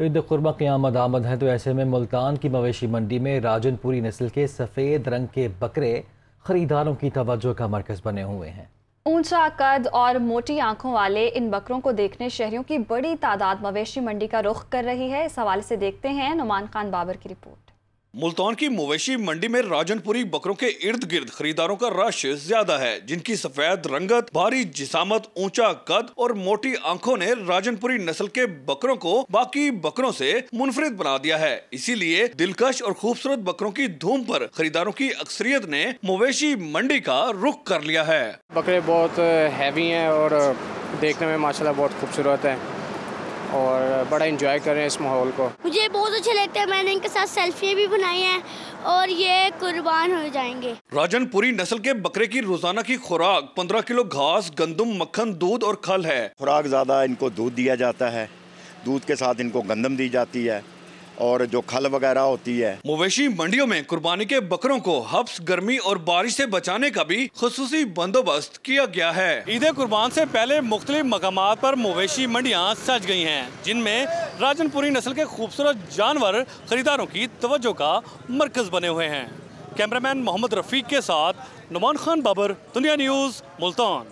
ईद कुर्बा की आमद आमद है तो ऐसे में मुल्तान की मवेशी मंडी में राजनपुरी नस्ल के सफ़ेद रंग के बकरे खरीदारों की तवज्जो का मरकज़ बने हुए हैं ऊंचा कद और मोटी आंखों वाले इन बकरों को देखने शहरियों की बड़ी तादाद मवेशी मंडी का रुख कर रही है इस हवाले से देखते हैं नुमान खान बाबर की रिपोर्ट मुल्तान की मवेशी मंडी में राजनपुरी बकरों के इर्द गिर्द खरीदारों का रश ज्यादा है जिनकी सफेद रंगत भारी जिसामत ऊंचा कद और मोटी आंखों ने राजनपुरी नस्ल के बकरों को बाकी बकरों से मुनफरद बना दिया है इसीलिए दिलकश और खूबसूरत बकरों की धूम पर खरीदारों की अक्सरियत ने मवेशी मंडी का रुख कर लिया है बकरे बहुत हैवी है और देखने में माशाला बहुत खूबसूरत है और बड़ा इन्जॉय कर रहे हैं इस माहौल को मुझे बहुत अच्छे लगते हैं मैंने इनके साथ सेल्फी भी बनाई हैं और ये कुर्बान हो जाएंगे राजनपुरी नस्ल के बकरे की रोजाना की खुराक पंद्रह किलो घास गंदम मक्खन दूध और खल है खुराक ज्यादा इनको दूध दिया जाता है दूध के साथ इनको गंदम दी जाती है और जो खल वगैरह होती है मवेशी मंडियों में कुर्बानी के बकरों को हब्स गर्मी और बारिश से बचाने का भी खसूस बंदोबस्त किया गया है ईद कुर्बान से पहले मुख्तलि मकाम पर मवेशी मंडियाँ सज गई हैं जिनमें राजनपुरी नस्ल के खूबसूरत जानवर खरीदारों की तवज्जो का मरकज बने हुए हैं कैमरामैन मोहम्मद रफ़ीक के साथ नुमान खान बाबर दुनिया न्यूज़ मुल्तान